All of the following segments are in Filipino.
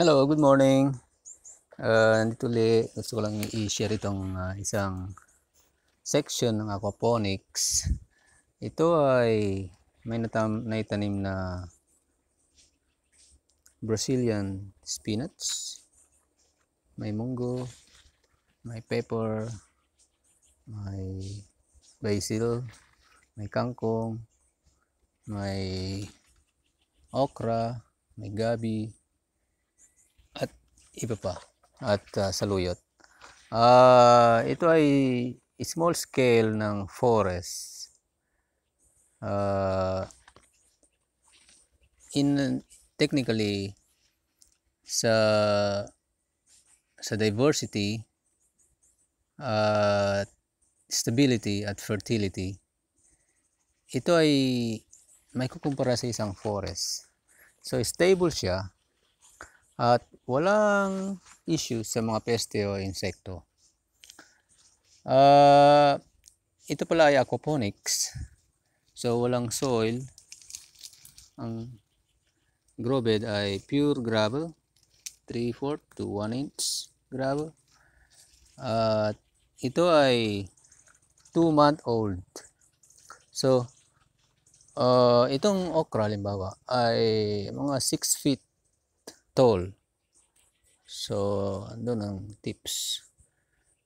Hello, good morning. Uh, nandito ulit, gusto ko lang i-share itong uh, isang section ng aquaponics. Ito ay may natam naitanim na Brazilian spinach, may munggo, may pepper, may basil, may kangkong, may okra, may gabi, iba at uh, saluyot. Uh, ito ay small scale ng forest. Uh, in technically sa sa diversity uh, stability at fertility ito ay may kukumpara sa isang forest so stable siya at walang issue sa mga peste o insekto. Uh, ito pala ay aquaponics. So walang soil. Ang grow bed ay pure gravel, 3/4 to 1 inch gravel. At uh, ito ay 2 month old. So uh, itong okra limbawa ay mga 6 feet toll. So, doon ang tips.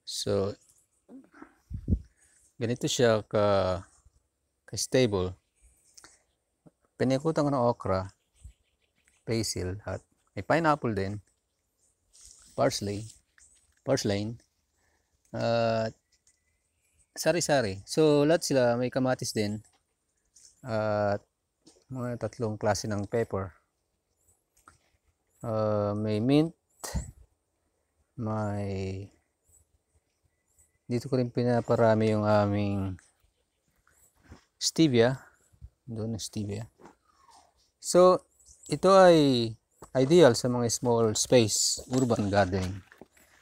So, ganito siya ka, ka stable. Pinikutan ko ng okra, basil, at may pineapple din, parsley, parsley, at uh, sari-sari. So, lahat sila may kamatis din at mga tatlong klase ng pepper uh, may mint may dito ko rin pinaparami yung aming stevia doon na stevia so ito ay ideal sa mga small space urban gardening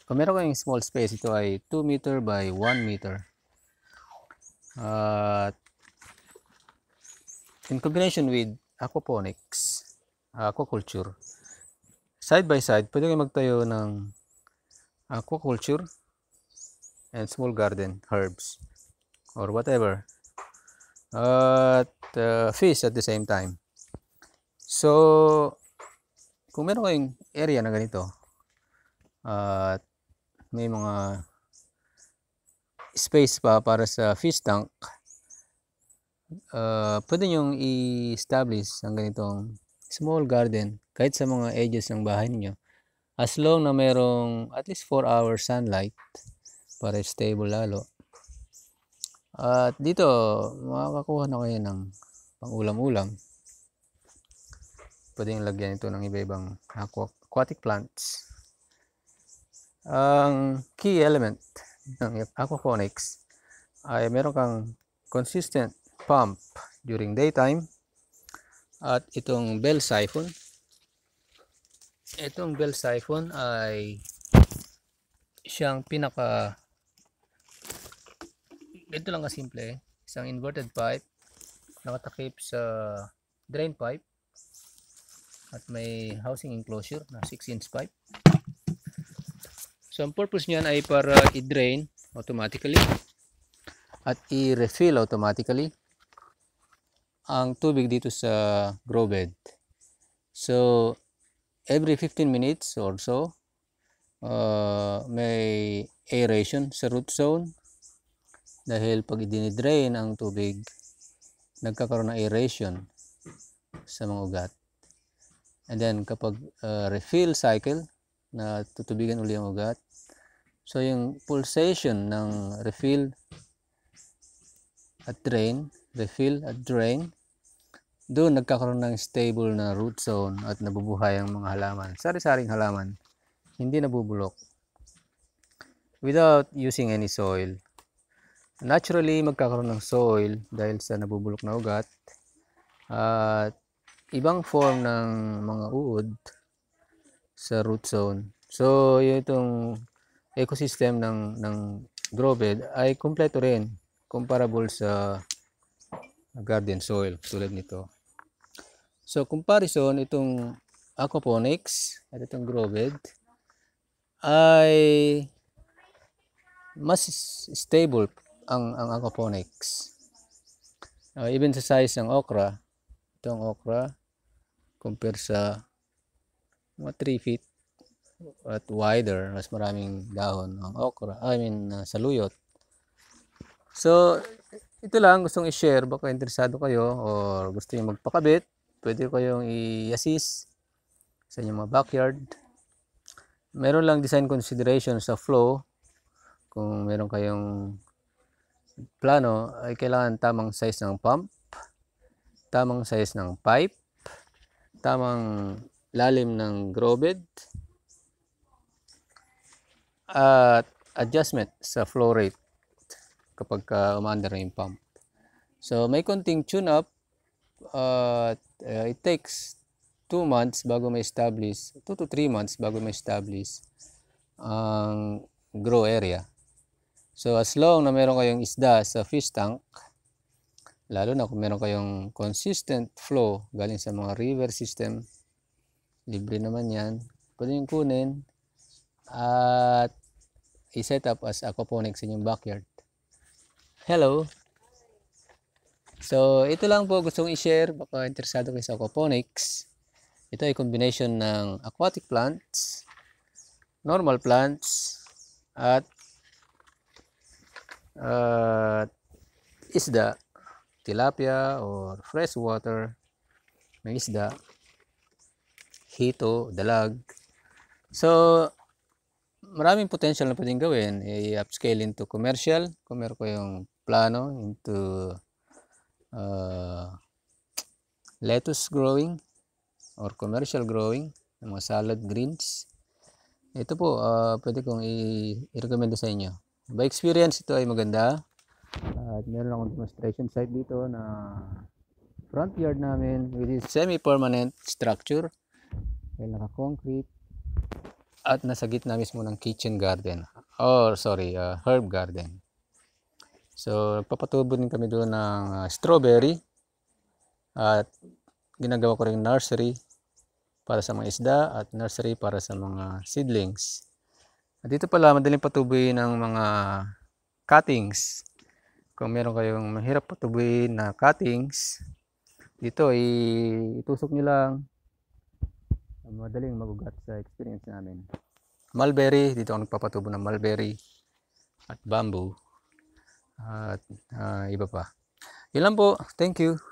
kung meron kayong small space ito ay 2 meter by 1 meter at uh, in combination with aquaponics aquaculture side by side, pwede kayo magtayo ng aquaculture and small garden herbs or whatever at uh, fish at the same time. So, kung meron kayong area na ganito at uh, may mga space pa para sa fish tank, uh, pwede nyong i-establish ang ganitong small garden kahit sa mga edges ng bahay niyo as long na mayroong at least 4 hours sunlight para stable lalo at dito makakakuha na kayo ng pang ulam-ulam pwedeng lagyan ito ng iba-ibang aquatic plants ang key element ng aquaponics ay meron kang consistent pump during daytime at itong bell siphon itong bell siphon ay siyang pinaka ito lang kasimple isang inverted pipe nakatakip sa drain pipe at may housing enclosure na 6 inch pipe so ang purpose niyan ay para i-drain automatically at i-refill automatically ang tubig dito sa grow bed so every 15 minutes or so uh, may aeration sa root zone dahil pag i-drain ang tubig nagkakaroon ng aeration sa mga ugat and then kapag uh, refill cycle na tutubigan uli ang ugat so yung pulsation ng refill at drain refill at drain doon nagkakaroon ng stable na root zone at nabubuhay ang mga halaman. Sari-saring halaman, hindi nabubulok. Without using any soil. Naturally, magkakaroon ng soil dahil sa nabubulok na ugat at ibang form ng mga uod sa root zone. So, yun itong ecosystem ng ng grow bed ay kumpleto rin comparable sa garden soil tulad nito. So comparison itong aquaponics at itong grow bed ay mas stable ang, ang aquaponics. Uh, even sa size ng okra, itong okra compare sa mga 3 feet at wider, mas maraming dahon ng okra, I mean uh, saluyot. So, ito lang gustong i-share baka interesado kayo or gusto niyo magpakabit pwede ko yung i-assist sa inyong mga backyard meron lang design consideration sa flow kung meron kayong plano ay kailangan tamang size ng pump tamang size ng pipe tamang lalim ng grow bed at adjustment sa flow rate kapag uh, umaandar na yung pump. So, may konting tune-up uh, ah, uh, it takes 2 months bago may establish 2 to 3 months bago may establish ang grow area. So, as long na meron kayong isda sa fish tank, lalo na kung meron kayong consistent flow galing sa mga river system, libre naman yan, pwede yung kunin at i-set up as aquaponics in inyong backyard. Hello. So, ito lang po gustong i-share. Baka interesado kayo sa aquaponics. Ito ay combination ng aquatic plants, normal plants, at uh, isda, tilapia or freshwater, may isda, hito, dalag. So, maraming potential na pwedeng gawin. I-upscale into commercial. Kung meron ko yung plano into uh, lettuce growing or commercial growing ng mga salad greens ito po uh, pwede kong i-recommend sa inyo by experience ito ay maganda at uh, meron akong demonstration site dito na front yard namin with is semi-permanent structure dahil naka-concrete at nasa gitna mismo ng kitchen garden or sorry uh, herb garden So, nagpapatubo din kami doon ng uh, strawberry at ginagawa ko rin nursery para sa mga isda at nursery para sa mga seedlings. At dito pala madaling patubuin ng mga cuttings. Kung meron kayong mahirap patubuin na cuttings, dito itusok nyo lang madaling magugat sa experience namin. Mulberry, dito ako nagpapatubo ng mulberry at bamboo at uh, iba pa. Yun lang po. Thank you.